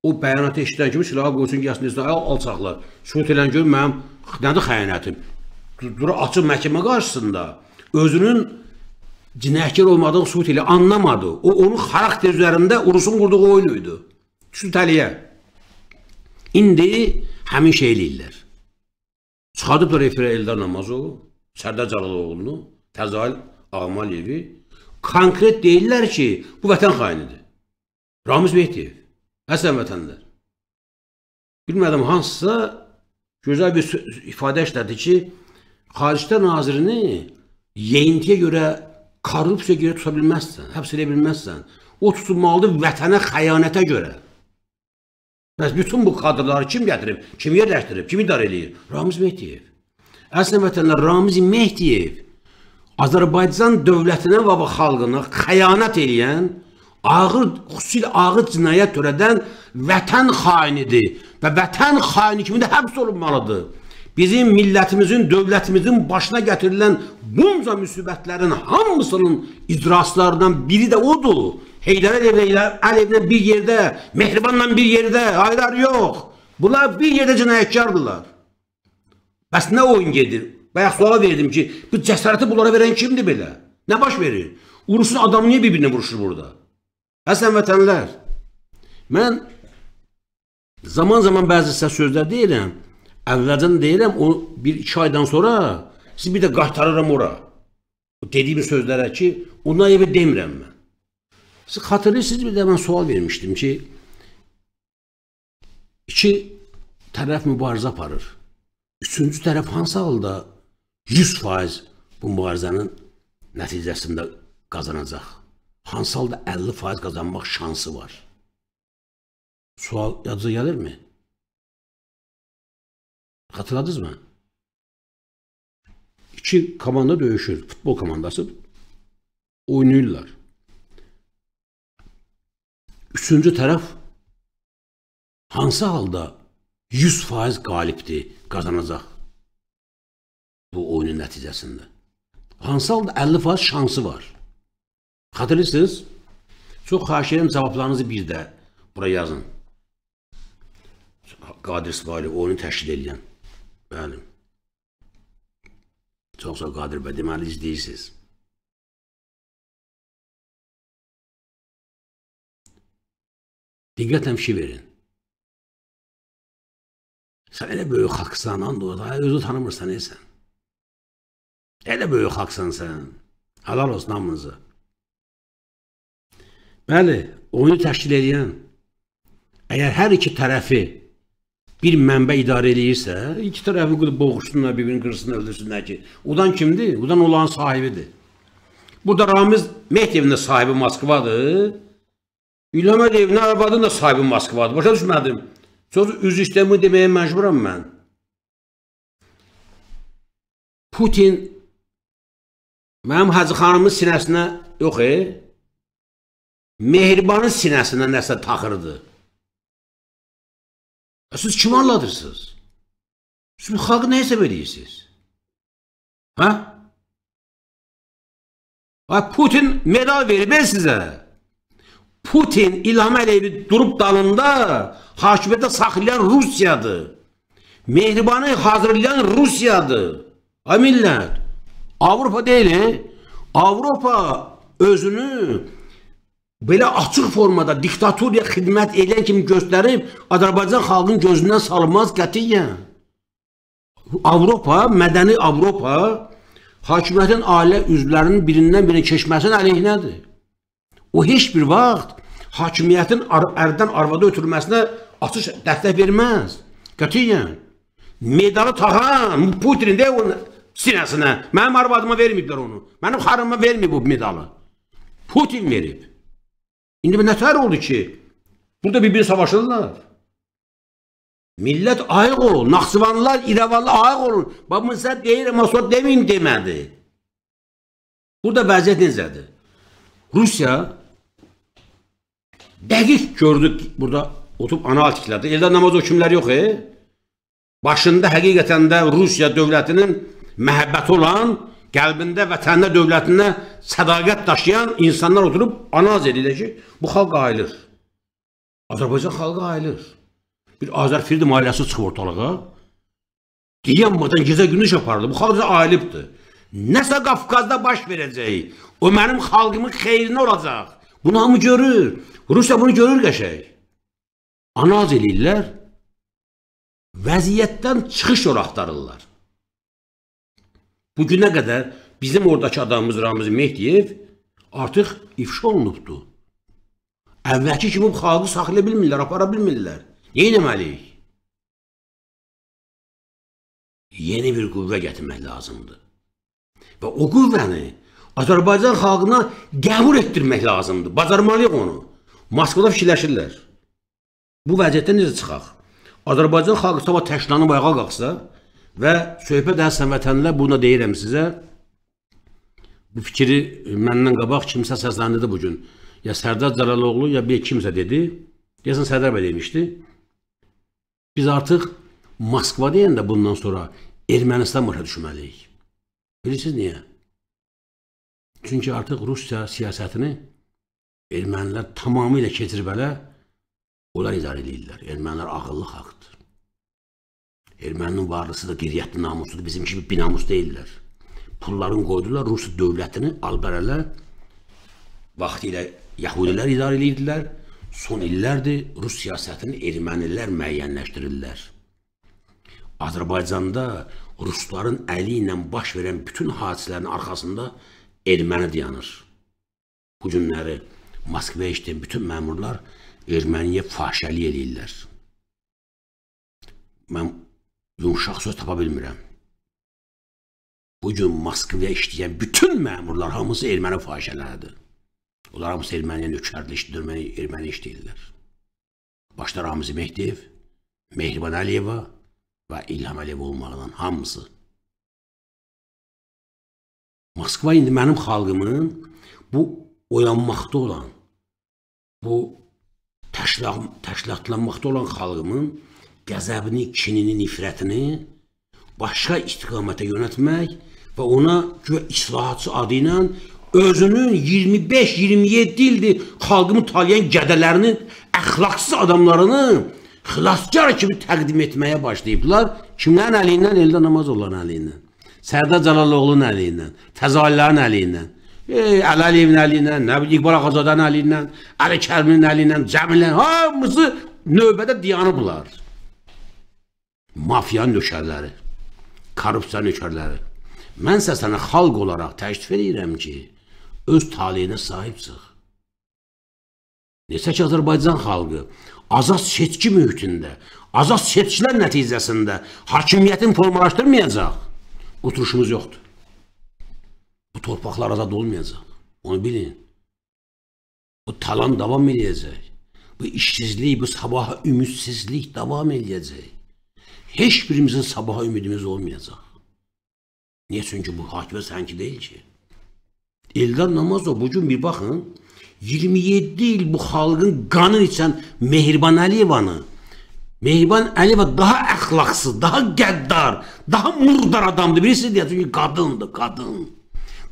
o bəyanata eşidən kimi silaha qoysun gəlsin desin, ay alçaqlar, sübut elən gör mənim nədir xəyanətim? Dur açıq məhkəmə qarşısında özünün cinayətkar olmadığını sübut elə anlamadı. O onun xarakter üzərində Urusun qurduğu oyun idi. Düşdü təliyə. İndi həmin şey eləyirlər. Çıxadıblar efirə Eldar Namazovu, Sərdar Cəlaloğlu'nu, Təzal Ağmaliyevi. Konkret deyirlər ki, bu vətən xainidir. Ramiz Mehdiyev. Həsən vətənlər, bilmədim hansısa gözəl bir ifadə işlədi ki, xaricdə nazirini yeyintiyə görə, korrupsiya görə tuta bilməzsən, həbs edə bilməzsən. O tutulmalıdır vətənə xəyanətə görə. Bəs bütün bu kadrları kim gətirib, kim yerləşdirib, kim idarə eləyir? Ramiz Mehdiyev. Əslən vətənlər Ramiz Mehdiyev Azərbaycan dövlətinə və xalqına xəyanət eləyən ağır, xüsusilə ağır cinayət törədən vətən xainidir və vətən xaini kimi də həbs olunmalıdır. Bizim millətimizin, dövlətimizin başına gətirilən bunca müsibətlərin hamısının icraslarından biri də odur. Heydər Əliyevlə, Əliyevlə bir yerdə, Mehribanla bir yerdə, Aydar yox. Bunlar bir yerdə cinayətkardırlar. Bəs nə oyun gedir? Bayaq suala verdim ki, bu cəsarəti bunlara verən kimdir belə? Nə baş verir? Urusun adamı niyə bir-birinə vuruşur burada? Həsən vətənlər, mən zaman-zaman bəzi sizə sözlər deyirəm, əvvəlcən deyirəm, o bir-iki aydan sonra sizi bir də qaytararam ora. Dediyim sözlərə ki, ona evə demirəm mən. Siz xatırlayırsınız, bir də mən sual vermişdim ki, iki tərəf mübarizə aparır. Üçüncü tərəf hansı halda 100% bu mübarizənin nəticəsində qazanacaq? hansı halda 50% qazanmaq şansı var? Sual yadınıza gəlirmi?
Xatırladınız mı? İki komanda döyüşür, futbol komandası oynayırlar. Üçüncü tərəf hansı halda 100% qalibdir, qazanacaq bu oyunun nəticəsində?
Hansı halda 50% şansı var? Xatırlayırsınız? Çox xahiş edirəm cavablarınızı bir də bura yazın. Qadir İsmailov oyunu təşkil edən. Bəli. Çox sağ Qadir bəy,
deməli izləyirsiniz. Diqqətlə bir şey verin.
Sən elə böyük xalqsan, orada özü tanımırsan, neysən? Elə böyük xalqsan sən. Halal olsun hamınızı. Bəli,
oyunu təşkil edən əgər hər iki tərəfi bir mənbə idarə eləyirsə, iki tərəfi boğuşsunlar, bir-birini qırsınlar, öldürsünlər ki, udan kimdir? Udan olan sahibidir. Burada Ramiz Mehdiyevin də sahibi Moskvadır. İlham Əliyevin arvadının da sahibi Moskvadır. Başa düşmədim. Sözü üz işləmi deməyə
məcburam mən. Putin mənim Hacı xanımın sinəsinə yox, e, mehribanın sinəsinə nəsə taxırdı. E, siz kimi anladırsınız?
Siz xalqı nə hesab edirsiniz? Hə?
Ay Putin medal verib sizə. Putin İlham Əliyevi durub dalında hakimiyyətə saxlayan Rusiyadır. Mehribanı hazırlayan Rusiyadır. Ay millət, Avropa deyil, e? Avropa özünü belə açıq formada diktatoriya xidmət edən kimi göstərib Azərbaycan xalqının gözündən salmaz qətiyyən. Avropa, mədəni Avropa hakimiyyətin ailə üzvlərinin birindən birinə keçməsinin əleyhinədir. O heç bir vaxt hakimiyyətin ərdən arvada ötürülməsinə açıq dəstək verməz. Qətiyyən. Medalı taxan Putin deyə onun sinəsinə. Mənim arvadıma verməyiblər onu. Mənim xarıma verməyib bu medalı. Putin verib. İndi nə tər oldu ki, burada bir-biri savaşırlar. Millət ayıq olun, Naxçıvanlılar, İrəvanlı ayıq olun. Bax, bunu sən deyir, masot deməyin demədi. Burada vəziyyət necədir? Rusiya dəqiq gördük burada otub analitiklərdə. Eldə namaz hökmləri yox, e? Başında həqiqətən də Rusiya dövlətinin məhəbbəti olan qəlbində, vətəninə, dövlətinə sədaqət daşıyan insanlar oturub anaz edirlər ki, bu xalq ayılır. Azərbaycan xalqı ayılır. Bir Azərfirdi maliyyəsi çıxıb ortalığa, deyənmədən gecə gündüş aparılır. Bu xalq ayılıbdır. Nəsə Qafqazda baş verəcək, o mənim xalqımın xeyrinə olacaq. Bunu hamı görür.
Rusiya bunu görür qəşək. Anaz eləyirlər, vəziyyətdən çıxış yolu axtarırlar. Bugünə qədər
bizim oradakı adamımız Ramiz Mehdiyev artıq ifşa olunubdur.
Əvvəlki kimi xalqı saxlaya bilmirlər, apara bilmirlər. Neynəməliyik? Yeni bir qüvvə gətirmək lazımdır. Və o qüvvəni Azərbaycan xalqına qəbul etdirmək lazımdır. Bacarmalıyıq onu.
Moskvada fikirləşirlər. Bu vəziyyətdən necə çıxaq? Azərbaycan xalqı sabah təşkilanıb ayağa qalxsa, Və söhbət əsən vətənlə bunu deyirəm sizə. Bu fikri məndən qabaq kimsə səsləndirdi bu gün. Ya Sərdar Cəlaloğlu, ya bir kimsə dedi. Deyəsən Sərdar bəy demişdi. Biz artıq Moskva deyəndə bundan sonra Ermənistan başa düşməliyik. Bilirsiniz niyə?
Çünki artıq Rusiya siyasətini ermənilər tamamilə keçirbələ onlar idarə edirlər. Ermənilər ağıllı xalqdır.
Erməninin varlısı da qeyriyyətli namusludur, bizim kimi bir namus deyillər. Pulların qoydular Rus dövlətini, albarələr vaxtilə yahudilər idarə edirdilər. Son illərdir Rus siyasətini ermənilər müəyyənləşdirirlər. Azərbaycanda rusların əli ilə baş verən bütün hadisələrin arxasında erməni dayanır. Bu günləri Moskvaya işləyən bütün
məmurlar erməniyə fahşəlik eləyirlər. Mən Yumşaq söz tapa bilmirəm. Bugün Moskvaya işləyən
bütün məmurlar hamısı erməni fahişələridir. Onlar hamısı erməniyə nökərdir, işlədirməni,
erməni işləyirlər. Başda Ramzi Mehdiyev, Mehriban Əliyeva və İlham Əliyev olmaqla hamısı. Moskva indi mənim xalqımın bu oyanmaqda olan,
bu təşkilatlanmaqda olan xalqımın qəzəbini, kinini, nifrətini başqa istiqamətə yönətmək və ona güya islahatçı adı ilə özünün 25-27 ildir xalqımı talayan gədələrini, əxlaqsız adamlarını xilaskar kimi təqdim etməyə başlayıblar. Kimlərin əliyindən? Eldə Namazoğluların əliyindən. Sərdar Cəlaloğlu'nun əliyindən, Fəzailərin əliyindən, Ey, Ələliyevin əliyindən, nə bilim İqbal Ağazadənin əliyindən, Əli Kəriminin əliyindən, Cəmilənin hamısı növbədə dayanıblar mafiya nökərləri, korrupsiya nökərləri. Mənsə sənə xalq olaraq təklif edirəm ki, öz taleyinə sahib çıx. Neçə ki, Azərbaycan xalqı azad seçki mühitində, azad seçkilər nəticəsində hakimiyyətin formalaşdırmayacaq oturuşumuz yoxdur. Bu torpaqlar azad olmayacaq. Onu bilin. Bu talan davam edəcək. Bu işsizlik, bu sabaha ümidsizlik davam edəcək heç birimizin sabaha ümidimiz olmayacaq. Niyə? Çünki bu hakimə sənki deyil ki. Eldar Namazov bugün bir baxın, 27 il bu xalqın qanı içən Mehriban Əliyevanı, Mehriban Əliyeva daha əxlaqsız, daha qəddar, daha murdar adamdır. Bilirsiniz deyə, çünki qadındır, qadın.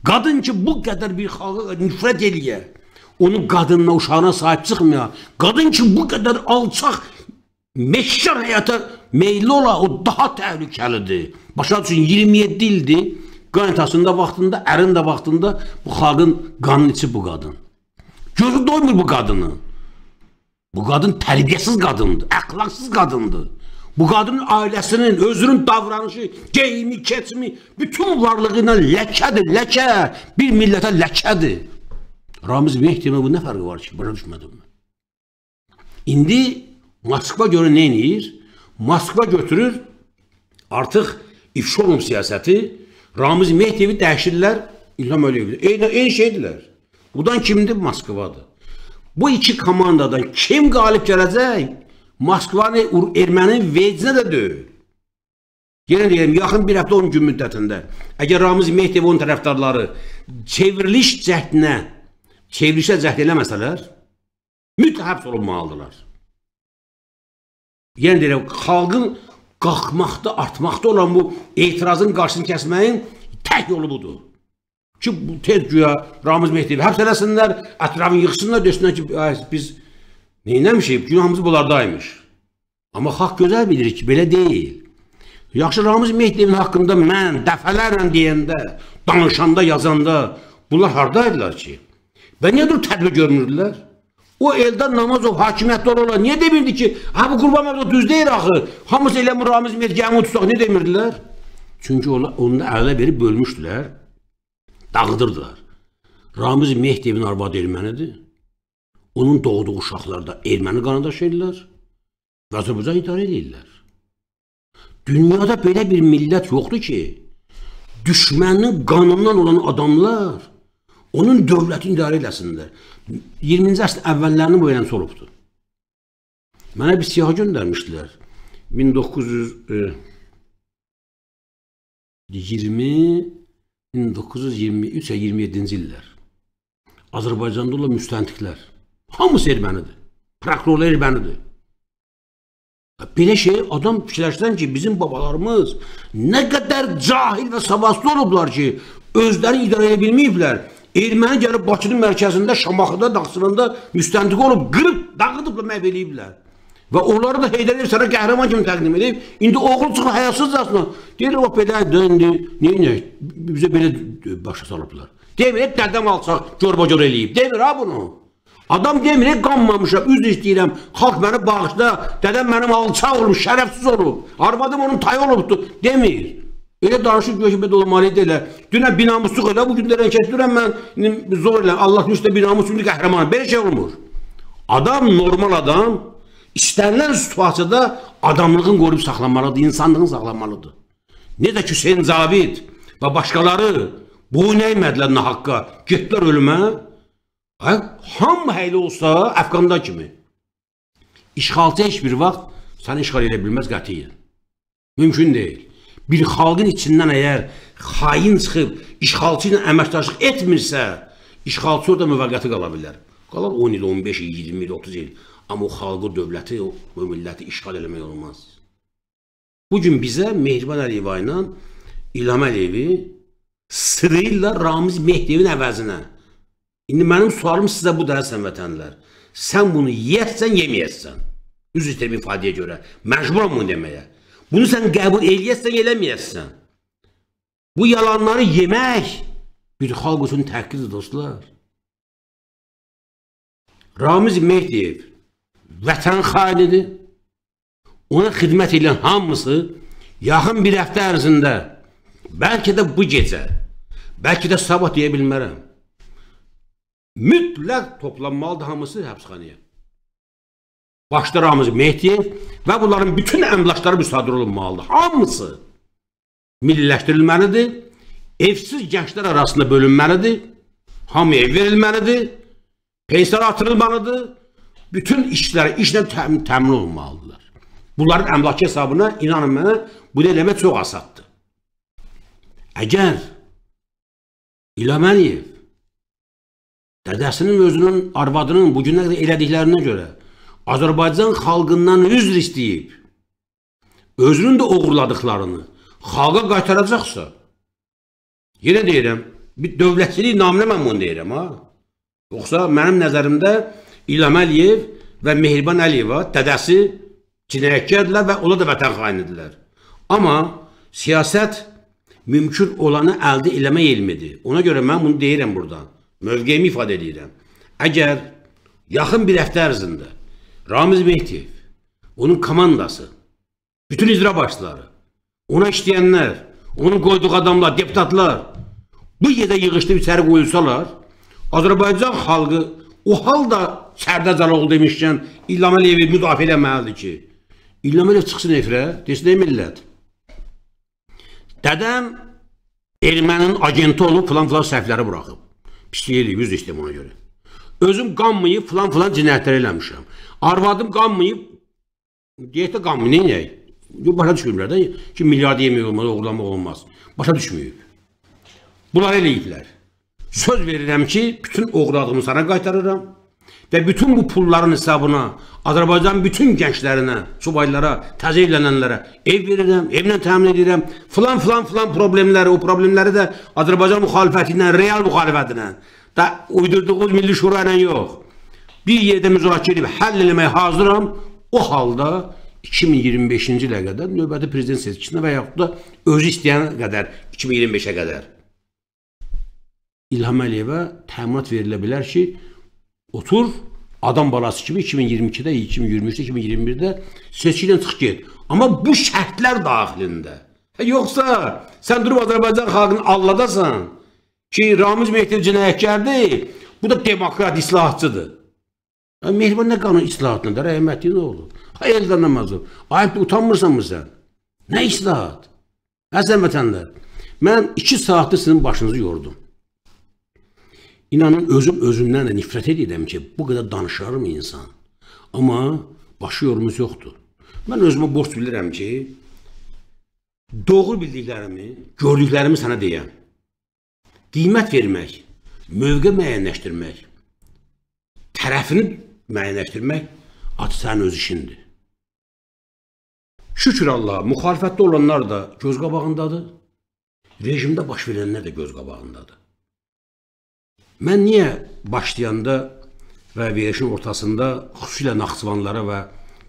Qadın ki, bu qədər bir xalqa nifrət eləyə, onun qadınına, uşağına sahib çıxmaya, qadın ki, bu qədər alçaq, meşhur həyata meyilli ola o daha təhlükəlidir. Başa üçün 27 ildir qanitasında vaxtında, ərin də vaxtında bu xalqın qanın içi bu qadın. Gözü doymur bu qadının. Bu qadın tərbiyəsiz qadındır, əxlaqsız qadındır. Bu qadının ailəsinin, özünün davranışı, geyimi, keçimi, bütün varlığı ilə ləkədir, ləkə. Bir millətə ləkədir. Ramiz Mehdimə bu nə fərqi var ki? Başa düşmədim. İndi Moskva görə nə eləyir? Moskva götürür artıq ifşolum siyasəti, Ramiz Mehdiyevi dəhşirlər İlham Əliyev. Eyni, eyni şeydirlər. Udan kimdir? Moskvadır. Bu iki komandadan kim qalib gələcək? Moskvanı ermənin vecinə də deyil. Yenə deyirəm, yaxın bir həftə 10 gün müddətində əgər Ramiz Mehdiyev onun tərəfdarları çevriliş cəhdinə, çevrilişə cəhd eləməsələr, mütləq həbs olunmalıdırlar yəni deyirəm, xalqın qalxmaqda, artmaqda olan bu etirazın qarşısını kəsməyin tək yolu budur. Ki, bu tez güya Ramiz Mehdiyevi həbs eləsinlər, ətrafını yıxsınlar, desinlər ki, biz neynəmişik, günahımız bunlardaymış. Amma xalq gözəl bilir ki, belə deyil. Yaxşı Ramiz Mehdiyevin haqqında mən dəfələrlə deyəndə, danışanda, yazanda bunlar haradaydılar ki? Və niyə dur tədbir görmürdülər? O Eldan Namazov hakimiyyətdə olaraq niyə demirdi ki, ha bu Qurban Məmmədov düz deyir axı, hamısı elə Ramiz Mergəmi tutsaq, ne demirdilər? Çünki onu ələ verib bölmüşdülər, dağıdırdılar. Ramiz Mehdevin arvadı ermənidir. Onun doğduğu uşaqlar da erməni qanadaş edirlər və Azərbaycan idarə edirlər. Dünyada belə bir millət yoxdur ki, düşmənin qanından olan adamlar onun dövlətini idarə eləsinlər. 20-ci əsr əvvəllərinin bu
eləmsi olubdur. Mənə bir siyah göndərmişdilər. 1920
1923-27-ci illər. Azərbaycanda olan müstəntiqlər. Hamısı ermənidir. Prokurorlar ermənidir. Belə şey adam fikirləşsən ki, bizim babalarımız nə qədər cahil və savaslı olublar ki, özlərini idarə edə bilməyiblər erməni gəlib Bakının mərkəzində, Şamaxıda, Naxçıvanda müstəntiq olub, qırıb, dağıdıb, məhv eləyiblər. Və onları da Heydər Əliyev sənə qəhrəman kimi təqdim edib. İndi oğul çıxır həyasızcasına. Deyir, o belə döndü. Neynək? Bizə belə başa salıblar. Demir, dədəm alsaq, görbacor eləyib. Demir ha bunu. Adam demir, qanmamışam, üz istəyirəm. Xalq məni bağışla, dədəm mənim alçaq olub, şərəfsiz olub. Arvadım onun tayı olubdur. Demir. Elə danışır ki, belə olmalıdır elə. Hə. Dünə binamusluq elə, bu gün də rəngkəsdirəm mən zor elə. Allah üstə binamus indi qəhrəman. Belə şey olmur. Adam normal adam istənilən situasiyada adamlığın qoruyub saxlanmalıdır, insanlığın saxlanmalıdır. Necə ki Hüseyn Cavid və başqaları boyun əymədilər nahaqqa, getdilər ölümə. Hə, hamı həyli olsa Əfqanda kimi. İşğalçı heç bir vaxt səni işğal edə bilməz qətiyyən. Mümkün deyil bir xalqın içindən əgər xain çıxıb işğalçı ilə əməkdaşlıq etmirsə, işğalçı orada müvəqqəti qala bilər. Qalar 10 il, 15 il, 20 il, 30 il. Amma o xalqı, dövləti, o milləti işğal eləmək olmaz. Bu gün bizə Mehriban Əliyeva ilə İlham Əliyevi sırı ilə Ramiz Mehdiyevin əvəzinə. İndi mənim sualım sizə bu da hə, sən vətənlər. Sən bunu yeyəsən, yeməyəsən. Üzr istəyirəm ifadəyə görə. Məcburam bunu deməyə. Bunu sən
qəbul eləyəsən, eləməyəsən. Bu yalanları yemək bir xalq üçün təhqirdir, dostlar. Ramiz Mehdiyev vətən xainidir. Ona xidmət edən hamısı
yaxın bir həftə ərzində, bəlkə də bu gecə, bəlkə də sabah deyə bilmərəm. Mütləq toplanmalıdır hamısı həbsxanaya başda Ramiz Mehdiyev və bunların bütün əmlakları müsadir olunmalıdır. Hamısı milliləşdirilməlidir, evsiz gənclər arasında bölünməlidir, hamıya ev verilməlidir, pensiyar artırılmalıdır, bütün işlər işlə təmin, təmin olunmalıdırlar. Bunların əmlakı hesabına, inanın mənə,
bunu eləmək çox asaddır. Əgər İlaməniyev dədəsinin özünün, arvadının bugünə qədər elədiklərinə
görə Azərbaycan xalqından üzr istəyib, özünün də uğurladıqlarını xalqa qaytaracaqsa, yenə deyirəm, bir dövlətçilik naminə mən bunu deyirəm, ha? Yoxsa mənim nəzərimdə İlham Əliyev və Mehriban Əliyeva dədəsi cinayətkardılar və ola da vətən xainidirlər. Amma siyasət mümkün olanı əldə eləmək elmidir. Ona görə mən bunu deyirəm buradan. Mövqeyimi ifadə edirəm. Əgər yaxın bir həftə ərzində Ramiz Mehdiyev, onun komandası, bütün icra başçıları, ona işləyənlər, onun qoyduğu adamlar, deputatlar bu yerdə yığışdıb içəri qoyulsalar, Azərbaycan xalqı o halda Sərdar Cəloğlu demişkən İlham Əliyevi müdafiə eləməlidir ki, İlham Əliyev çıxsın efirə, desin ey millət. Dədəm ermənin agenti olub filan-filan səhvləri buraxıb. Pisliyə edir, yüz istəyəm ona görə. Özüm qanmayıb filan-filan cinayətlər eləmişəm. Arvadım qanmayıb, deyək də qanmayıb, neynəyək? Başa düşmürlər də ki, milyard yemək olmaz, oğurlamaq olmaz. Başa düşməyib. Bunlar eləyiblər. Söz verirəm ki, bütün oğradığımı sana qaytarıram və bütün bu pulların hesabına Azərbaycan bütün gənclərinə, subaylara, təzə evlənənlərə ev verirəm, evlə təmin edirəm. Filan filan filan problemləri, o problemləri də Azərbaycan müxalifəti ilə, real müxalifəti ilə, da uydurduğumuz Milli Şura ilə yox bir yerdə müzakirə edib həll eləməyə hazıram. O halda 2025-ci ilə qədər növbəti prezident seçkisinə və yaxud da özü istəyən qədər 2025-ə qədər İlham Əliyevə təminat verilə bilər ki, otur adam balası kimi 2022-də, 2023-də, 2021-də seçkidən çıx get. Amma bu şərtlər daxilində. Hə, yoxsa sən durub Azərbaycan xalqını alladasan ki, Ramiz Mehdi cinayətkardır, bu da demokrat islahatçıdır. Mehriban nə qanun islahatında, rəhmətli nə olur? Ay Eldar Namazov, ayıbdır, utanmırsanmı sən? Nə islahat? Əzəm vətənlər, mən iki saatdır sizin başınızı yordum. İnanın özüm özümdən də nifrət edirəm ki, bu qədər danışarmı insan? Amma başı yorumuz yoxdur. Mən özümə borc bilirəm ki, doğru bildiklərimi, gördüklərimi sənə deyəm. Qiymət vermək, mövqe müəyyənləşdirmək, tərəfini müəyyənləşdirmək atı sənin öz işindir. Şükür Allah, müxalifətdə olanlar da göz qabağındadır. Rejimdə baş verənlər də göz qabağındadır. Mən niyə başlayanda və verilişin ortasında xüsusilə Naxçıvanlara və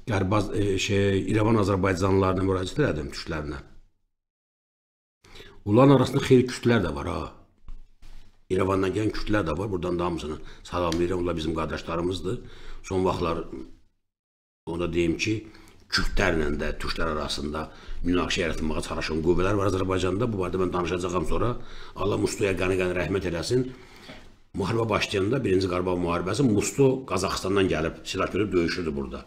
Qərbaz e, şey İrəvan Azərbaycanlılarına müraciət elədim türklərinə. Onların arasında xeyli kütlər də var ha. İrəvandan gələn kütlər də var. Buradan da hamısını salamlayıram. Onlar bizim qardaşlarımızdır. Son vaxtlar onu da deyim ki, kürdlərlə də türklər arasında münaqişə yaratmağa çalışan qüvvələr var Azərbaycanda. Bu barədə mən danışacağam sonra. Allah Mustuya qanı-qanı rəhmət eləsin. Müharibə başlayanda 1-ci Qarabağ müharibəsi Mustu Qazaxıstandan gəlib silah götürüb döyüşürdü burada.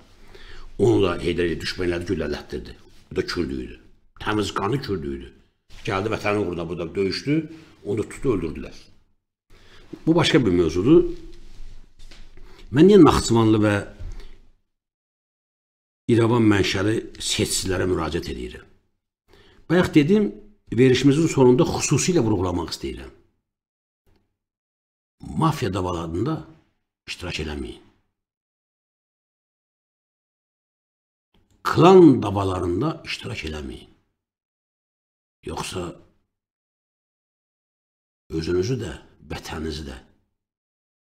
Onu da Heydər düşmənləri güllələtdirdi. Bu da kürdü idi. Təmiz qanı kürdü idi. Gəldi vətəni uğruna burada döyüşdü. Onu tutdu, öldürdülər. Bu başqa bir mövzudur. Mən niyə Naxçıvanlı və İrəvan mənşəli seçicilərə müraciət edirəm?
Bayaq dedim, verişimizin sonunda xüsusilə vurğulamaq istəyirəm. Mafiya davalarında iştirak eləməyin.
Klan davalarında iştirak eləməyin. Yoxsa özünüzü də
vətəninizi də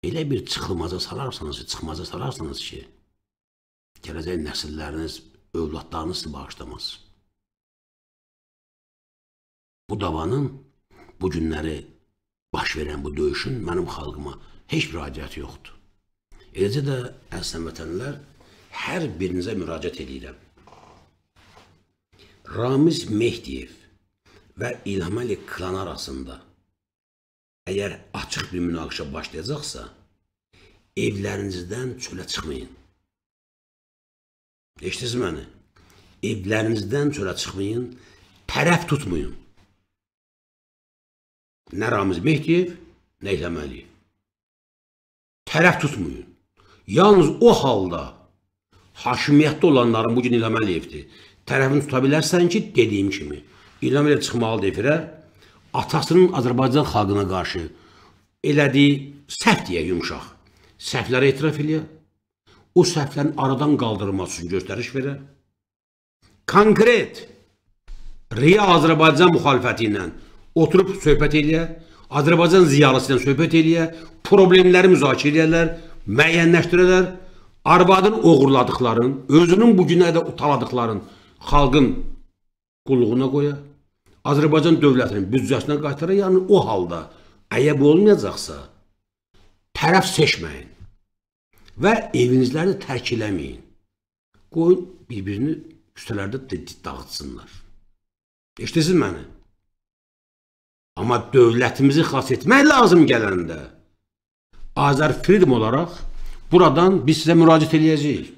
elə bir çıxılmaza salarsanız, çıxmaza salarsanız ki, gələcək nəsilləriniz, övladlarınız sizi bağışlamaz.
Bu davanın, bu günləri baş verən bu döyüşün mənim xalqıma heç bir aidiyyəti yoxdur. Eləcə də əslən
vətənlər hər birinizə müraciət edirəm. Ramiz Mehdiyev və İlham Əli Klan arasında Əgər açıq bir münaqişə başlayacaqsa, evlərinizdən çölə çıxmayın.
Eşdiniz məni? Evlərinizdən çölə çıxmayın, tərəf tutmayın. Nə Ramiz Mehdiyev, nə İlham Əliyev. Tərəf tutmayın. Yalnız o halda
hakimiyyətdə olanların bugün İlham Əliyevdir. Tərəfini tuta bilərsən ki, dediyim kimi. İlham Əliyev çıxmalıdır efirə, atasının Azərbaycan xalqına qarşı elədiyi səhv deyə yumşaq, səhvləri etiraf eləyə, o səhvlərin aradan qaldırılması üçün göstəriş verə, konkret Riya Azərbaycan müxalifəti ilə oturub söhbət eləyə, Azərbaycan ziyalısı ilə söhbət eləyə, problemləri müzakirə edərlər, müəyyənləşdirərlər, arvadın oğurladıqların, özünün bu günə də utaladıqların xalqın qulluğuna qoya, Azərbaycan dövlətinin büdcəsinə qaytarır. Yəni o halda əyəb olmayacaqsa tərəf seçməyin və evinizləri tərk eləməyin. Qoyun bir-birini küçələrdə dağıtsınlar. Eşidirsiniz məni? Amma dövlətimizi xas etmək lazım gələndə Azərfridm olaraq buradan biz sizə müraciət eləyəcəyik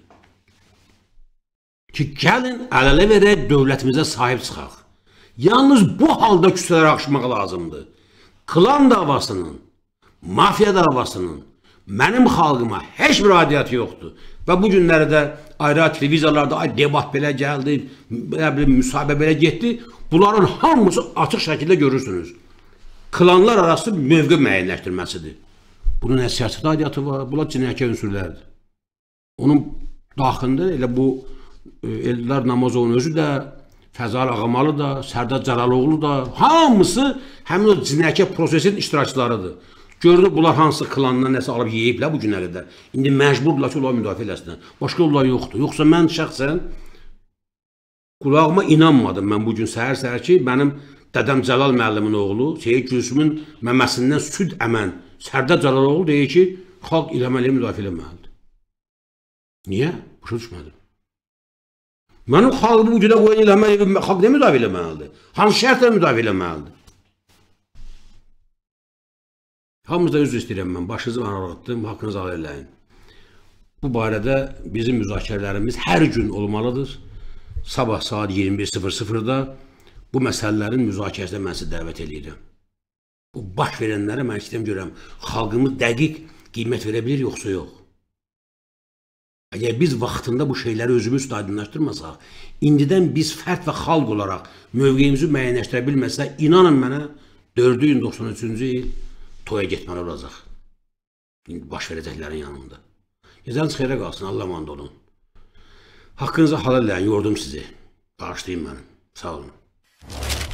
ki, gəlin əl-ələ verək dövlətimizə sahib çıxaq. Yalnız bu halda küçələrə axışmaq lazımdır. Klan davasının, mafiya davasının mənim xalqıma heç bir adiyyatı yoxdur. Və bu günləri də ayrı televiziyalarda ay debat belə gəldi, belə bir müsahibə belə getdi. Bunların hamısı açıq şəkildə görürsünüz. Klanlar arası mövqe müəyyənləşdirməsidir. Bunun nə siyasət adiyyatı var, bunlar cinayətkar ünsürlərdir. Onun daxilində elə bu e, Eldar Namazovun özü də Fəzal Ağamalı da, Sərdar Cəlaloğlu da, hamısı həmin o cinəkə prosesin iştirakçılarıdır. Görünür bunlar hansı klandan nəsə alıb yeyiblər bu günə qədər. İndi məcburdurlar ki, onları müdafiə eləsinlər. Başqa yollar yoxdur. Yoxsa mən şəxsən qulağıma inanmadım mən bu gün səhər-səhər ki, mənim dədəm Cəlal müəllimin oğlu Seyid Gülsümün məməsindən süd əmən Sərdar Cəlaloğlu deyir ki, xalq İlham Əliyev müdafiə eləməlidir. Niyə? Başa düşmədim. Mənim xalqımı bu günə qoyan eləmək, xalq nə müdafiə eləməlidir? Hansı şərtlə müdafiə eləməlidir? Hamınızdan üzr istəyirəm mən, başınızı mən ağrıtdım, haqqınızı ağır eləyin. Bu barədə bizim müzakirələrimiz hər gün olmalıdır. Sabah saat 21.00-da bu məsələlərin müzakirəsinə mən sizi dəvət edirəm. Bu baş verənlərə mən istəyirəm görəm, xalqımız dəqiq qiymət verə bilir yoxsa yox. Əgər biz vaxtında bu şeyləri özümüz üstə aydınlaşdırmasaq, indidən biz fərd və xalq olaraq mövqeyimizi müəyyənləşdirə bilməsək, inanın mənə 493-cü il toya getməli olacaq. İndi baş verəcəklərin yanında. Gecəniz xeyrə qalsın, Allah mand olun. Haqqınızı halal eləyin, yordum sizi. Bağışlayın mənim. Sağ olun.